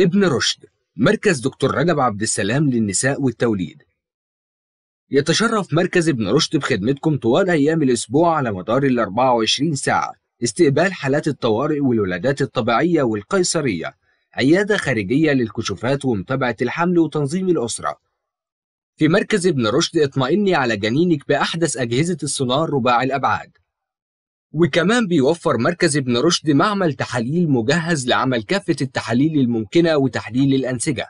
ابن رشد مركز دكتور رجب عبد السلام للنساء والتوليد يتشرف مركز ابن رشد بخدمتكم طوال أيام الأسبوع على مدار ال 24 ساعة استقبال حالات الطوارئ والولادات الطبيعية والقيصرية عيادة خارجية للكشوفات ومتابعة الحمل وتنظيم الأسرة في مركز ابن رشد اطمئني على جنينك بأحدث أجهزة السونار رباعي الأبعاد وكمان بيوفر مركز ابن رشد معمل تحاليل مجهز لعمل كافة التحاليل الممكنة وتحليل الأنسجة.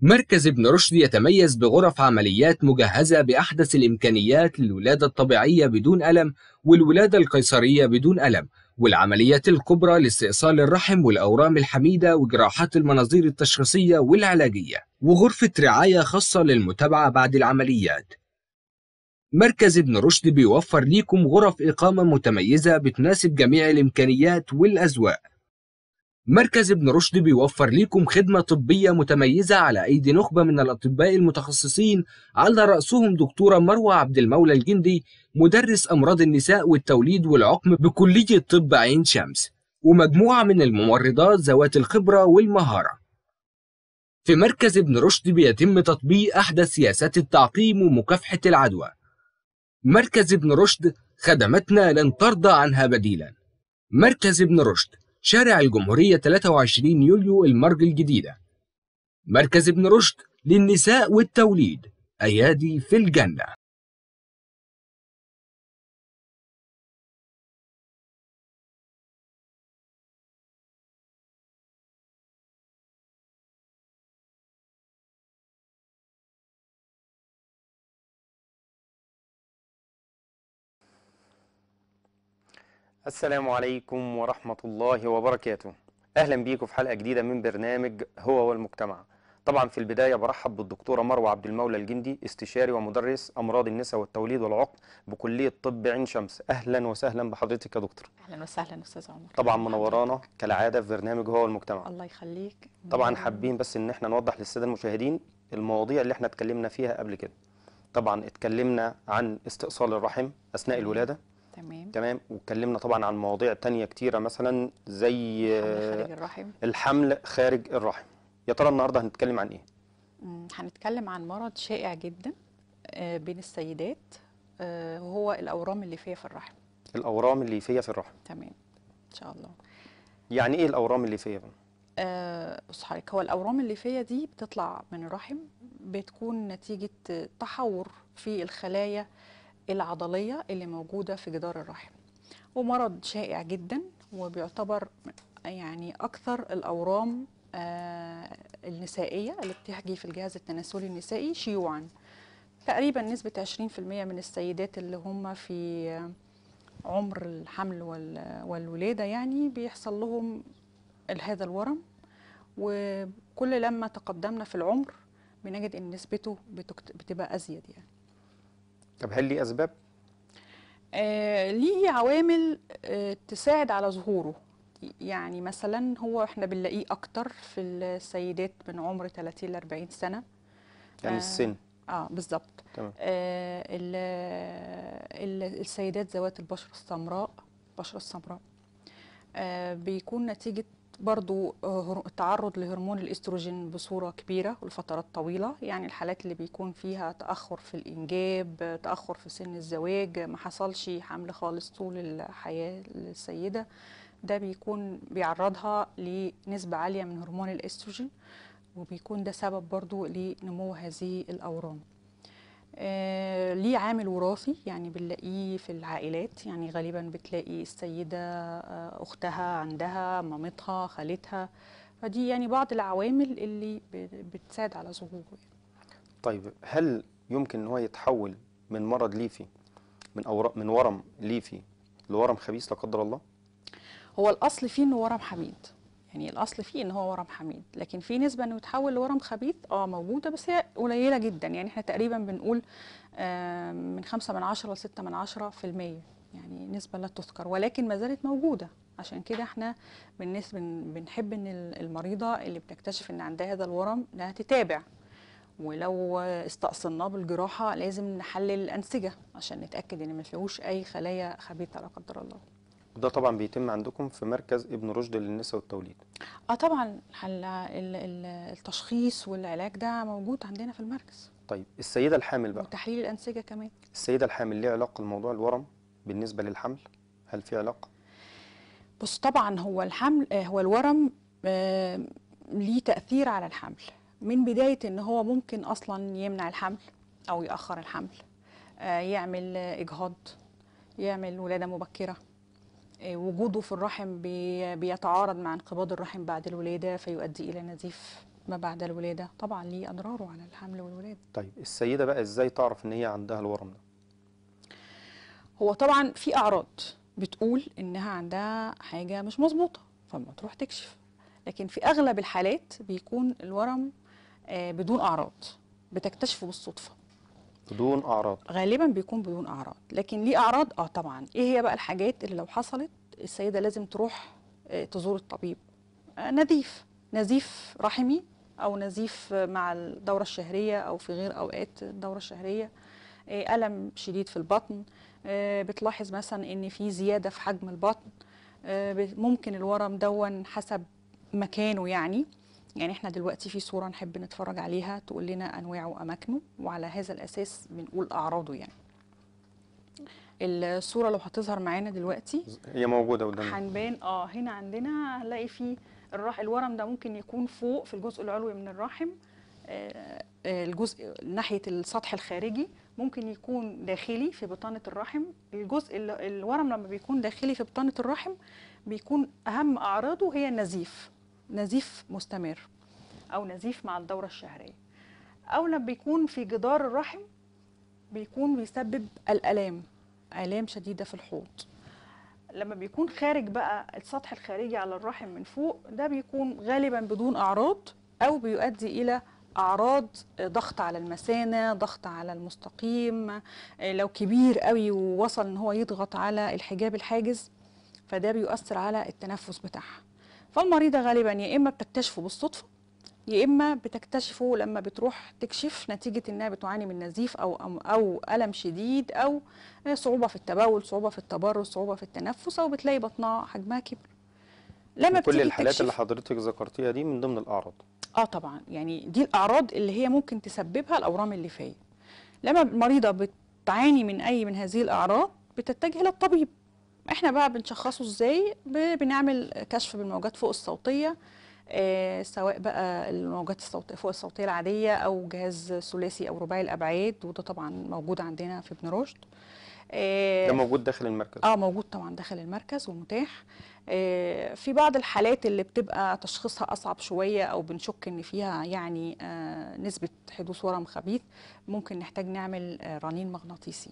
مركز ابن رشد يتميز بغرف عمليات مجهزة بأحدث الإمكانيات للولادة الطبيعية بدون ألم والولادة القيصرية بدون ألم والعمليات الكبرى لاستئصال الرحم والأورام الحميدة وجراحات المناظير التشخيصية والعلاجية وغرفة رعاية خاصة للمتابعة بعد العمليات مركز ابن رشد بيوفر ليكم غرف إقامة متميزة بتناسب جميع الإمكانيات والأذواق مركز ابن رشد بيوفر ليكم خدمة طبية متميزة على أيدي نخبة من الأطباء المتخصصين على رأسهم دكتورة مروة عبد المولى الجندي مدرس أمراض النساء والتوليد والعقم بكلية طب عين شمس ومجموعة من الممرضات ذوات الخبرة والمهارة في مركز ابن رشد بيتم تطبيق أحدث سياسات التعقيم ومكافحة العدوى مركز ابن رشد خدمتنا لن ترضى عنها بديلا مركز ابن رشد شارع الجمهورية 23 يوليو المرج الجديدة مركز ابن رشد للنساء والتوليد أيادي في الجنة السلام عليكم ورحمة الله وبركاته أهلا بيكم في حلقة جديدة من برنامج هو والمجتمع طبعا في البداية برحب بالدكتورة مروة عبد المولى الجندي استشاري ومدرس أمراض النساء والتوليد والعقم بكلية طب عين شمس أهلا وسهلا بحضرتك يا دكتور أهلا وسهلا أستاذ عمر طبعا منورانا كالعادة في برنامج هو والمجتمع الله يخليك طبعا حابين بس إن احنا نوضح للسادة المشاهدين المواضيع اللي احنا اتكلمنا فيها قبل كده طبعا اتكلمنا عن استئصال الرحم أثناء الولادة تمام تمام واتكلمنا طبعا عن مواضيع تانية كتيره مثلا زي الحمل خارج الرحم الحمل خارج الرحم يا ترى النهارده هنتكلم عن ايه هنتكلم عن مرض شائع جدا آه، بين السيدات آه، وهو الاورام الليفيه في الرحم الاورام الليفيه في الرحم تمام ان شاء الله يعني ايه الاورام الليفيه آه، بص حضرتك هو الاورام الليفيه دي بتطلع من الرحم بتكون نتيجه تحور في الخلايا العضلية اللي موجودة في جدار الرحم ومرض شائع جدا وبيعتبر يعني أكثر الأورام آه، النسائية اللي بتحجي في الجهاز التناسلي النسائي شيوعا تقريبا نسبة 20% من السيدات اللي هم في عمر الحمل والولادة يعني بيحصل لهم هذا الورم وكل لما تقدمنا في العمر بنجد ان نسبته بتبقى ازيد يعني طب هل ليه أسباب؟ آه ليه عوامل آه تساعد على ظهوره يعني مثلا هو احنا بنلاقيه اكتر في السيدات من عمر 30 ل 40 سنه يعني آه السن اه بالظبط تمام آه السيدات ذوات البشره السمراء البشره السمراء آه بيكون نتيجه برضو التعرض آه، لهرمون الاستروجين بصورة كبيرة ولفترات طويلة يعني الحالات اللي بيكون فيها تأخر في الإنجاب تأخر في سن الزواج ما حصلش حمل خالص طول الحياة للسيدة ده بيكون بيعرضها لنسبة عالية من هرمون الاستروجين وبيكون ده سبب برضو لنمو هذه الأورام آه، ليه عامل وراثي يعني بنلاقيه في العائلات يعني غالبا بتلاقي السيدة آه، أختها عندها مامتها خالتها فدي يعني بعض العوامل اللي بتساعد على ظهوره يعني. طيب هل يمكن ان هو يتحول من مرض ليفي من أوراق من ورم ليفي لورم خبيث لا قدر الله؟ هو الأصل فيه انه ورم حميد يعني الاصل فيه ان هو ورم حميد لكن في نسبه انه يتحول لورم خبيث اه موجوده بس هي قليله جدا يعني احنا تقريبا بنقول من 5 من 10 ل 6 من 10 في المية يعني نسبه لا تذكر ولكن ما زالت موجوده عشان كده احنا بالنسبه بنحب ان المريضه اللي بتكتشف ان عندها هذا الورم انها تتابع ولو استأصلناه بالجراحه لازم نحلل الانسجه عشان نتاكد ان ما فيهوش اي خلايا خبيثه لا قدر الله ده طبعا بيتم عندكم في مركز ابن رشد للنساء والتوليد اه طبعا التشخيص والعلاج ده موجود عندنا في المركز طيب السيده الحامل بقى وتحليل الانسجه كمان السيده الحامل ليه علاقه الموضوع الورم بالنسبه للحمل هل في علاقه بص طبعا هو الحمل آه، هو الورم آه، ليه تاثير على الحمل من بدايه ان هو ممكن اصلا يمنع الحمل او ياخر الحمل آه، يعمل اجهاض يعمل ولاده مبكره وجوده في الرحم بيتعارض مع انقباض الرحم بعد الولاده فيؤدي الى نزيف ما بعد الولاده طبعا ليه اضراره على الحمل والولاده طيب السيده بقى ازاي تعرف ان هي عندها الورم ده هو طبعا في اعراض بتقول انها عندها حاجه مش مظبوطه فما تروح تكشف لكن في اغلب الحالات بيكون الورم آه، بدون اعراض بتكتشفه بالصدفه بدون اعراض غالبا بيكون بدون اعراض لكن ليه اعراض اه طبعا ايه هي بقى الحاجات اللي لو حصلت السيده لازم تروح آه تزور الطبيب آه نزيف نزيف رحمي او نزيف مع الدوره الشهريه او في غير اوقات الدوره الشهريه آه الم شديد في البطن بتلاحظ مثلا ان في زياده في حجم البطن ممكن الورم دون حسب مكانه يعني يعني احنا دلوقتي في صوره نحب نتفرج عليها تقول لنا انواعه واماكنه وعلى هذا الاساس بنقول اعراضه يعني الصوره لو هتظهر معانا دلوقتي هي موجوده قدامنا هنبان اه هنا عندنا هنلاقي في الرح الورم ده ممكن يكون فوق في الجزء العلوي من الرحم آه, آه، الجزء ناحيه السطح الخارجي ممكن يكون داخلي في بطانه الرحم الجزء الورم لما بيكون داخلي في بطانه الرحم بيكون اهم اعراضه هي النزيف نزيف مستمر او نزيف مع الدوره الشهريه او لما بيكون في جدار الرحم بيكون بيسبب الالام الام شديده في الحوض لما بيكون خارج بقى السطح الخارجي على الرحم من فوق ده بيكون غالبا بدون اعراض او بيؤدي الى اعراض آه، ضغط على المثانه ضغط على المستقيم آه، لو كبير قوي ووصل ان هو يضغط على الحجاب الحاجز فده بيؤثر على التنفس بتاعها فالمريضة غالبا يا إما بتكتشفه بالصدفة يا إما بتكتشفه لما بتروح تكشف نتيجة إنها بتعاني من نزيف أو أو ألم شديد أو صعوبة في التبول صعوبة في التبرز صعوبة في التنفس أو بتلاقي بطنها حجمها كبر لما كل الحالات اللي حضرتك ذكرتيها دي من ضمن الأعراض اه طبعا يعني دي الاعراض اللي هي ممكن تسببها الاورام اللي الليفيه لما المريضه بتعاني من اي من هذه الاعراض بتتجه للطبيب احنا بقى بنشخصه ازاي بنعمل كشف بالموجات فوق الصوتيه آه، سواء بقى الموجات الصوتيه فوق الصوتيه العاديه او جهاز ثلاثي او رباعي الابعاد وده طبعا موجود عندنا في ابن رشد آه، ده موجود داخل المركز اه موجود طبعا داخل المركز ومتاح آه، في بعض الحالات اللي بتبقى تشخيصها اصعب شويه او بنشك ان فيها يعني نسبه حدوث ورم خبيث ممكن نحتاج نعمل رنين مغناطيسي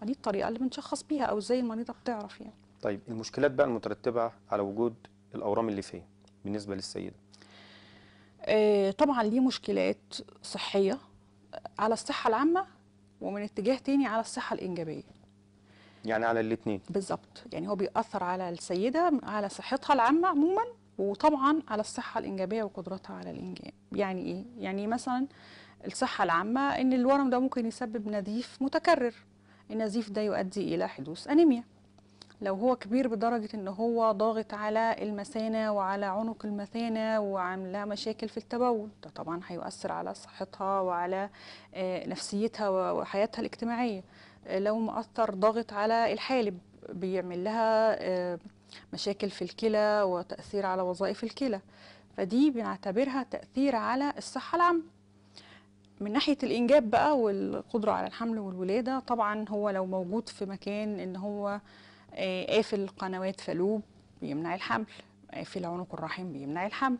ما دي الطريقه اللي بنشخص بيها او ازاي المريضه بتعرف يعني طيب المشكلات بقى المترتبه على وجود الاورام اللي الليفيه بالنسبه للسيده آه، طبعا ليه مشكلات صحيه على الصحه العامه ومن اتجاه تاني على الصحه الانجابيه يعني على الاثنين بالظبط يعني هو بيأثر على السيده على صحتها العامه عموما وطبعا على الصحه الانجابيه وقدرتها على الانجاب يعني ايه يعني مثلا الصحه العامه ان الورم ده ممكن يسبب نزيف متكرر النزيف ده يؤدي إلى حدوث أنيميا لو هو كبير بدرجة ان هو ضاغط على المثانة وعلى عنق المثانة وعملها مشاكل في التبول ده طبعا هيؤثر على صحتها وعلى آه، نفسيتها وحياتها الاجتماعية آه، لو مؤثر ضاغط على الحالب بيعمل لها آه، مشاكل في الكلى وتأثير على وظائف الكلى فدي بنعتبرها تأثير على الصحة العامة من ناحيه الانجاب بقى والقدره على الحمل والولاده طبعا هو لو موجود في مكان ان هو آه، قافل قنوات فالوب بيمنع الحمل قافل عنق الرحم بيمنع الحمل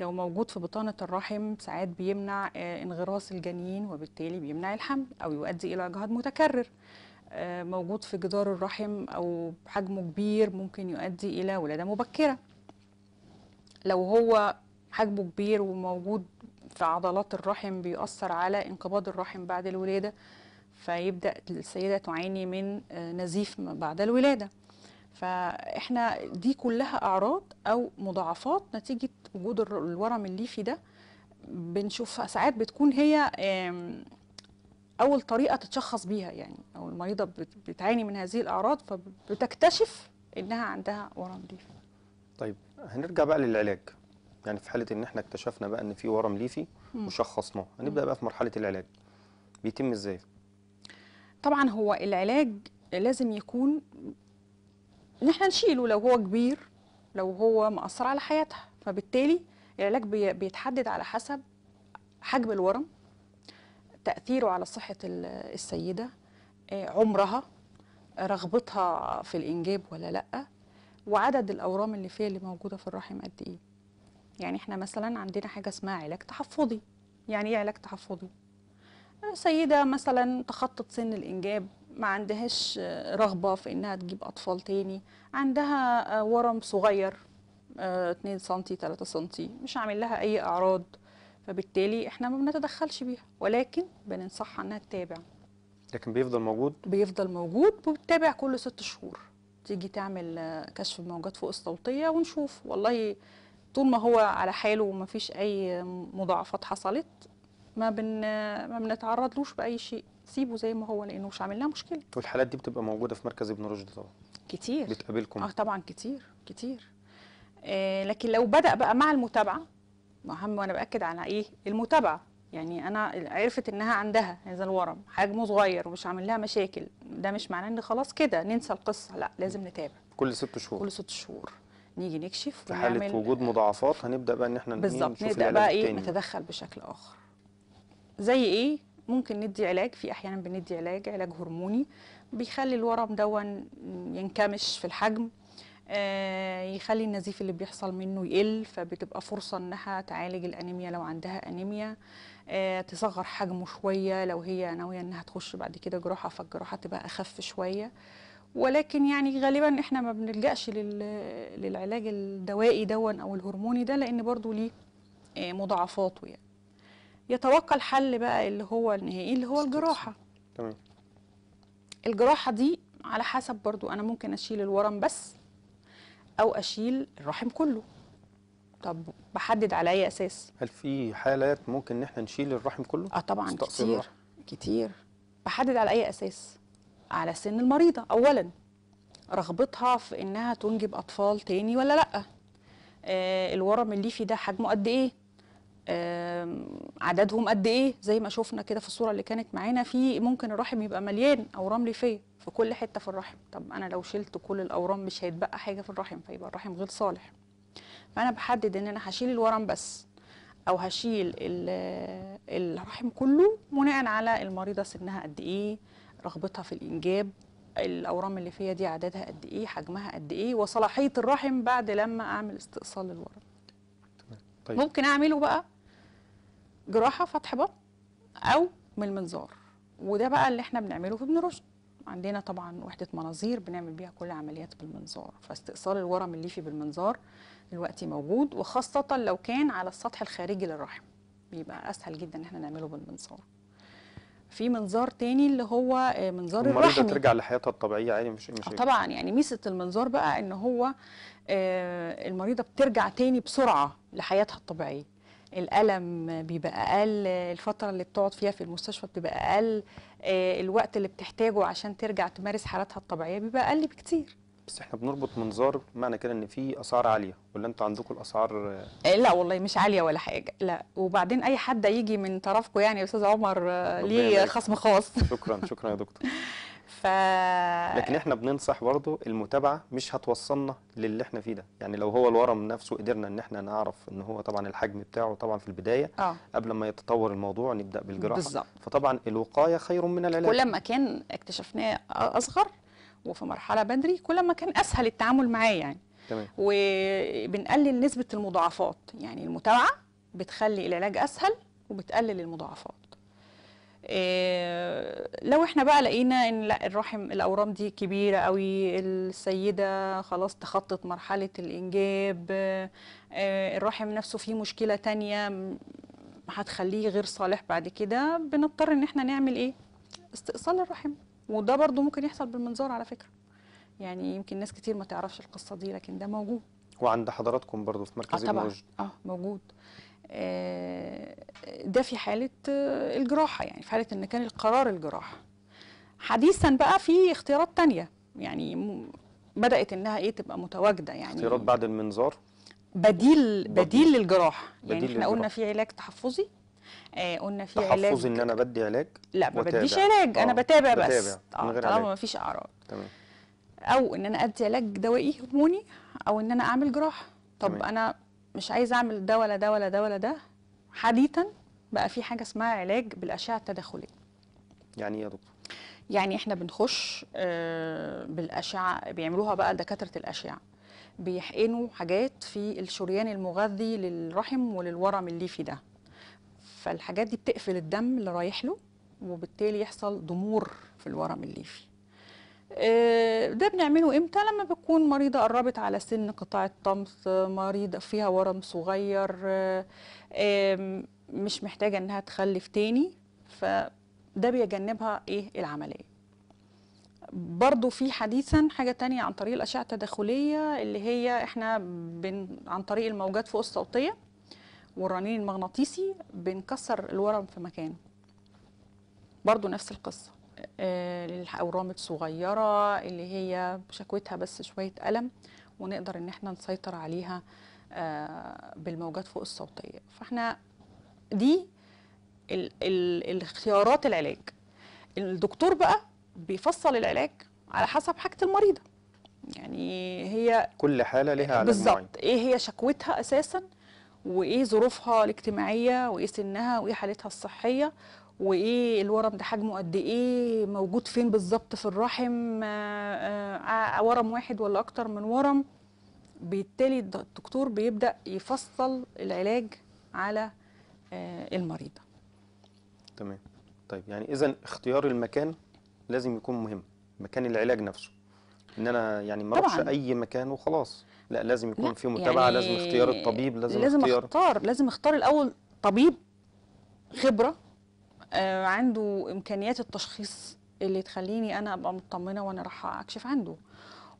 لو موجود في بطانه الرحم ساعات بيمنع آه، انغراس الجنين وبالتالي بيمنع الحمل او يؤدي الى اجهاض متكرر آه، موجود في جدار الرحم او حجمه كبير ممكن يؤدي الى ولاده مبكره لو هو حجمه كبير وموجود في عضلات الرحم بيؤثر على انقباض الرحم بعد الولادة فيبدأ السيدة تعاني من آه، نزيف بعد الولادة فإحنا دي كلها أعراض أو مضاعفات نتيجة وجود الورم الليفي ده بنشوفها ساعات بتكون هي أول طريقة تتشخص بيها يعني أو المريضة بتعاني من هذه الأعراض فبتكتشف إنها عندها ورم ليفي طيب هنرجع بقى للعلاج يعني في حاله ان احنا اكتشفنا بقى ان في ورم ليفي وشخصناه هنبدا بقى في مرحله العلاج بيتم ازاي طبعا هو العلاج لازم يكون ان احنا نشيله لو هو كبير لو هو مأثر على حياتها فبالتالي العلاج بيتحدد على حسب حجم الورم تأثيره على صحة السيدة آه، عمرها رغبتها في الإنجاب ولا لأ وعدد الأورام اللي فيها اللي موجودة في الرحم قد إيه يعني احنا مثلا عندنا حاجه اسمها علاج تحفظي يعني ايه علاج تحفظي آه، سيده مثلا تخطط سن الانجاب ما عندهاش آه، رغبه في انها تجيب اطفال تاني عندها آه، ورم صغير 2 سم 3 سم مش عامل لها اي اعراض فبالتالي احنا ما بنتدخلش بيها ولكن بننصحها انها تتابع لكن بيفضل موجود بيفضل موجود وبتتابع كل ست شهور تيجي تعمل كشف موجات فوق الصوتيه ونشوف والله طول ما هو على حاله وما فيش اي مضاعفات حصلت ما بن ما بنتعرضلوش باي شيء سيبه زي ما هو لانه مش عامل لنا مشكله والحالات دي بتبقى موجوده في مركز ابن رشد طبعا كتير بتقابلكم اه طبعا كتير كتير آه لكن لو بدا بقى مع المتابعه مهم وانا باكد على ايه المتابعه يعني انا عرفت انها عندها هذا الورم حجمه صغير ومش عامل لها مشاكل ده مش معناه ان خلاص كده ننسى القصه لا لازم نتابع كل ست شهور كل ست شهور نيجي نكشف في حاله وجود مضاعفات هنبدا بقى ان احنا بالظبط نبدا بقى ايه نتدخل بشكل اخر زي ايه ممكن ندي علاج في احيانا بندي علاج علاج هرموني بيخلي الورم دون ينكمش في الحجم آه، يخلي النزيف اللي بيحصل منه يقل فبتبقى فرصه انها تعالج الانيميا لو عندها انيميا آه، تصغر حجمه شويه لو هي ناويه انها تخش بعد كده جراحه فالجراحه تبقى اخف شويه ولكن يعني غالبا احنا ما بنلجاش للعلاج الدوائي دون او الهرموني ده لان برضو ليه آه، مضاعفاته يعني يتوقع الحل بقى اللي هو النهائي اللي هو الجراحه تمام الجراحه دي على حسب برضو انا ممكن اشيل الورم بس او اشيل الرحم كله طب بحدد على اي اساس هل في حالات ممكن ان احنا نشيل الرحم كله اه طبعا كتير الرحم. كتير بحدد على اي اساس على سن المريضة أولا رغبتها في إنها تنجب أطفال تاني ولا لأ آه الورم الليفي ده حجمه قد إيه آه عددهم قد إيه زي ما شفنا كده في الصورة اللي كانت معانا في ممكن الرحم يبقى مليان أورام ليفية في كل حتة في الرحم طب أنا لو شلت كل الأورام مش هيتبقى حاجة في الرحم فيبقى الرحم غير صالح فأنا بحدد إن أنا هشيل الورم بس او هشيل الرحم كله بناء على المريضه سنها قد ايه رغبتها في الانجاب الاورام اللي فيها دي عددها قد ايه حجمها قد ايه وصلاحيه الرحم بعد لما اعمل استئصال للورم طيب. ممكن اعمله بقى جراحه فتح بطن او من المنظار وده بقى اللي احنا بنعمله في ابن رشد عندنا طبعا وحده مناظير بنعمل بيها كل عمليات بالمنظار فاستئصال الورم اللي فيه بالمنظار دلوقتي موجود وخاصه لو كان على السطح الخارجي للرحم بيبقى اسهل جدا ان احنا نعمله بالمنظار في منظار تاني اللي هو آه، منظار الرحم المريضه ترجع لحياتها الطبيعيه عادي مش مش طبعا يعني ميزه المنظار بقى ان هو آه، المريضه بترجع تاني بسرعه لحياتها الطبيعيه الألم بيبقى أقل الفترة اللي بتقعد فيها في المستشفى بتبقى أقل آه، الوقت اللي بتحتاجه عشان ترجع تمارس حالاتها الطبيعية بيبقى أقل بكتير بس احنا بنربط منظار معنى كده ان في اسعار عاليه ولا انتوا عندكم الاسعار آه، لا والله مش عاليه ولا حاجه لا وبعدين اي حد يجي من طرفكم يعني يا استاذ عمر آه، ليه خصم خاص شكرا شكرا يا دكتور ف... لكن احنا بننصح برضو المتابعه مش هتوصلنا للي احنا فيه ده يعني لو هو الورم نفسه قدرنا ان احنا نعرف ان هو طبعا الحجم بتاعه طبعا في البدايه أوه. قبل ما يتطور الموضوع نبدا بالجراحه بالزبط. فطبعا الوقايه خير من العلاج كل ما كان اكتشفناه اصغر وفي مرحله بدري كل ما كان اسهل التعامل معاه يعني تمام وبنقلل نسبه المضاعفات يعني المتابعه بتخلي العلاج اسهل وبتقلل المضاعفات إيه لو احنا بقى لقينا ان لا الرحم الاورام دي كبيره قوي السيده خلاص تخطت مرحله الانجاب إيه الرحم نفسه فيه مشكله تانية هتخليه غير صالح بعد كده بنضطر ان احنا نعمل ايه استئصال الرحم وده برضو ممكن يحصل بالمنظار على فكرة يعني يمكن ناس كتير ما تعرفش القصة دي لكن ده موجود وعند حضراتكم برضو في مركز آه الموجود اه موجود آه ده في حالة آه الجراحة يعني في حالة ان كان القرار الجراحة حديثا بقى في اختيارات تانية يعني بدأت انها ايه تبقى متواجدة يعني اختيارات بعد المنظار بديل بديل, للجراحة يعني احنا قلنا في علاج تحفظي آه قلنا في علاج تحفظ ان انا بدي علاج لا ما بديش علاج انا بتابع, آه، بتابع بس اه طالما ما فيش اعراض تمام او ان انا ادي علاج دوائي هرموني او ان انا اعمل جراحه طب تمام. انا مش عايز اعمل ده ولا ده ولا ده ولا ده حديثا بقى في حاجه اسمها علاج بالاشعه التداخليه يعني ايه يا دكتور يعني احنا بنخش آه، بالاشعه بيعملوها بقى دكاتره الاشعه بيحقنوا حاجات في الشريان المغذي للرحم وللورم الليفي ده فالحاجات دي بتقفل الدم اللي رايح له وبالتالي يحصل ضمور في الورم الليفي آه، ده بنعمله امتى لما بتكون مريضه قربت على سن قطاع الطمث مريضه فيها ورم صغير آه، مش محتاجه انها تخلف تاني فده بيجنبها ايه العمليه برضو في حديثا حاجة تانية عن طريق الأشعة التداخلية اللي هي احنا بن عن طريق الموجات فوق الصوتية والرنين المغناطيسي بنكسر الورم في مكانه برضو نفس القصة آه، الأورام الصغيرة اللي هي شكوتها بس شوية ألم ونقدر إن احنا نسيطر عليها آه، بالموجات فوق الصوتية فاحنا دي ال ال الاختيارات العلاج الدكتور بقى بيفصل العلاج على حسب حاجة المريضة يعني هي كل حالة لها علاج بالظبط ايه هي شكوتها أساساً وايه ظروفها الاجتماعيه وايه سنها وايه حالتها الصحيه وايه الورم ده حجمه قد ايه موجود فين بالظبط في الرحم آه، آه، ورم واحد ولا اكتر من ورم بالتالي الدكتور بيبدا يفصل العلاج على آه، المريضه تمام طيب يعني اذا اختيار المكان لازم يكون مهم مكان العلاج نفسه ان انا يعني ما اروحش اي مكان وخلاص لا لازم يكون لا في متابعه يعني لازم اختيار الطبيب لازم, لازم اختيار اختار لازم اختار الاول طبيب خبره آه عنده امكانيات التشخيص اللي تخليني انا ابقى مطمنه وانا رايحه اكشف عنده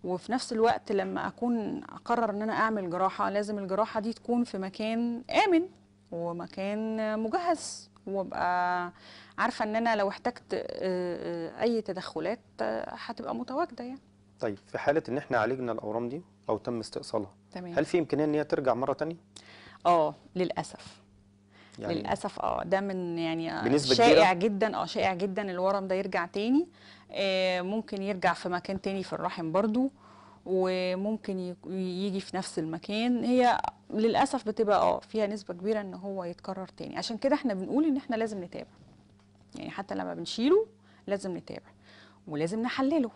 وفي نفس الوقت لما اكون اقرر ان انا اعمل جراحه لازم الجراحه دي تكون في مكان امن ومكان مجهز وابقى عارفه ان انا لو احتجت آه، آه، اي تدخلات آه، هتبقى متواجده يعني طيب في حاله ان احنا عالجنا الاورام دي او تم استئصالها تمام. هل في امكانيه ان هي ترجع مره ثانيه اه للاسف يعني للاسف اه ده من يعني آه، بنسبة شائع كبيرة. جدا اه شائع جدا الورم ده يرجع تاني آه ممكن يرجع في مكان تاني في الرحم برضو وممكن يجي في نفس المكان هي للاسف بتبقى اه فيها نسبه كبيره ان هو يتكرر تاني عشان كده احنا بنقول ان احنا لازم نتابع يعني حتى لما بنشيله لازم نتابع ولازم نحلله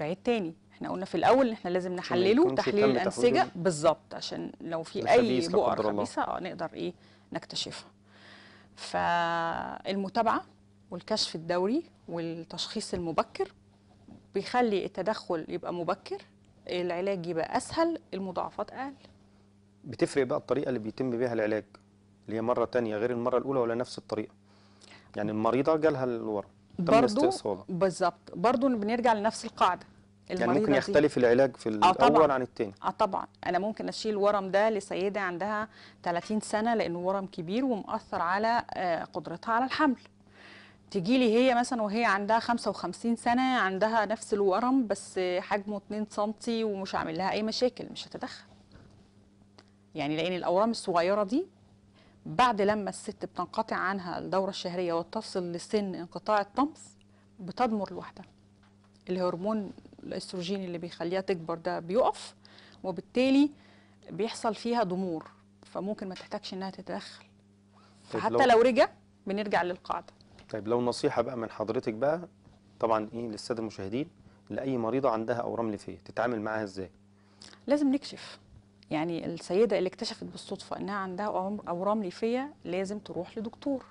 بعيد تاني احنا قلنا في الاول ان احنا لازم نحلله تحليل الانسجه بالظبط عشان لو في اي بؤر خبيثه اه نقدر ايه نكتشفها فالمتابعه والكشف الدوري والتشخيص المبكر بيخلي التدخل يبقى مبكر العلاج يبقى اسهل المضاعفات اقل بتفرق بقى الطريقه اللي بيتم بيها العلاج اللي هي مره ثانيه غير المره الاولى ولا نفس الطريقه يعني المريضه جالها الورم برضو بالظبط برضو بنرجع لنفس القاعده يعني ممكن يختلف العلاج في آه، الأول طبعًا. عن الثاني اه طبعا أنا ممكن أشيل الورم ده لسيدة عندها 30 سنة لأنه ورم كبير ومؤثر على آه، قدرتها على الحمل تجي لي هي مثلا وهي عندها 55 سنة عندها نفس الورم بس حجمه 2 سم ومش عامل لها أي مشاكل مش هتدخل يعني لأن الأورام الصغيرة دي بعد لما الست بتنقطع عنها الدورة الشهرية وتصل لسن انقطاع الطمث بتضمر لوحدها الهرمون الاستروجين اللي بيخليها تكبر ده بيقف وبالتالي بيحصل فيها ضمور فممكن ما تحتاجش انها تتدخل طيب فحتى لو, لو رجع بنرجع للقاعده طيب لو نصيحه بقى من حضرتك بقى طبعا ايه للساده المشاهدين لاي مريضه عندها اورام ليفيه تتعامل معاها ازاي لازم نكشف يعني السيده اللي اكتشفت بالصدفه انها عندها اورام ليفيه لازم تروح لدكتور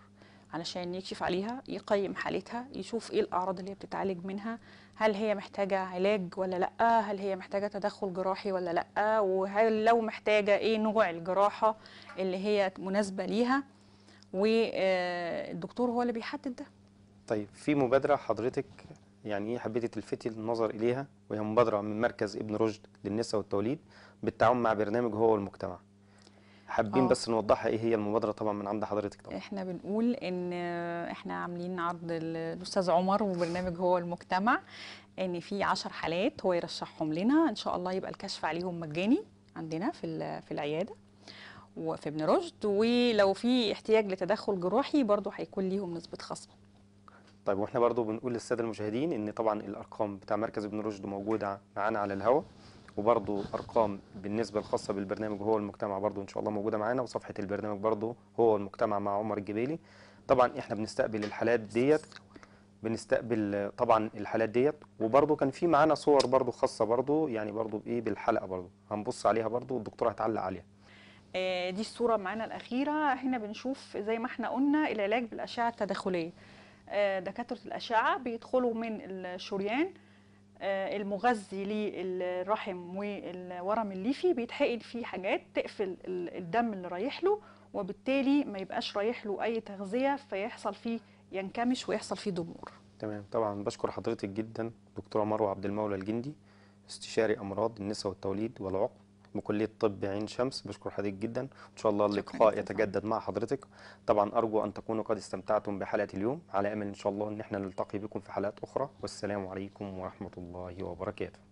علشان يكشف عليها يقيم حالتها يشوف ايه الاعراض اللي هي بتتعالج منها هل هي محتاجه علاج ولا لا هل هي محتاجه تدخل جراحي ولا لا وهل لو محتاجه ايه نوع الجراحه اللي هي مناسبه ليها والدكتور هو اللي بيحدد ده طيب في مبادره حضرتك يعني ايه حبيتي تلفتي النظر اليها وهي مبادره من مركز ابن رشد للنساء والتوليد بالتعاون مع برنامج هو المجتمع حابين آه. بس نوضحها ايه هي المبادره طبعا من عند حضرتك طبعا احنا بنقول ان احنا عاملين عرض للاستاذ عمر وبرنامج هو المجتمع ان في 10 حالات هو يرشحهم لنا ان شاء الله يبقى الكشف عليهم مجاني عندنا في في العياده وفي ابن رشد ولو في احتياج لتدخل جراحي برضو هيكون ليهم نسبه خصم طيب واحنا برضو بنقول للساده المشاهدين ان طبعا الارقام بتاع مركز ابن رشد موجوده معانا على الهواء وبرضو أرقام بالنسبة الخاصة بالبرنامج هو المجتمع برضو إن شاء الله موجودة معانا وصفحة البرنامج برضو هو المجتمع مع عمر الجبيلي طبعا إحنا بنستقبل الحالات ديت بنستقبل طبعا الحالات ديت وبرضو كان في معانا صور برضو خاصة برضو يعني برضو بإيه بالحلقة برضو هنبص عليها برضو والدكتورة هتعلق عليها آه، دي الصورة معانا الأخيرة هنا بنشوف زي ما احنا قلنا العلاج بالأشعة التداخلية آه، دكاترة الأشعة بيدخلوا من الشريان آه، المغذي للرحم والورم الليفي بيتحقن فيه حاجات تقفل الدم اللي رايح له وبالتالي ما يبقاش رايح له اي تغذيه فيحصل فيه ينكمش ويحصل فيه ضمور تمام طبعا بشكر حضرتك جدا دكتوره مروه عبد المولى الجندي استشاري امراض النساء والتوليد والعقم من كليه طب عين شمس بشكر حضرتك جدا وان شاء الله اللقاء يتجدد مع حضرتك طبعا ارجو ان تكونوا قد استمتعتم بحلقه اليوم على امل ان شاء الله ان احنا نلتقي بكم في حلقات اخرى والسلام عليكم ورحمه الله وبركاته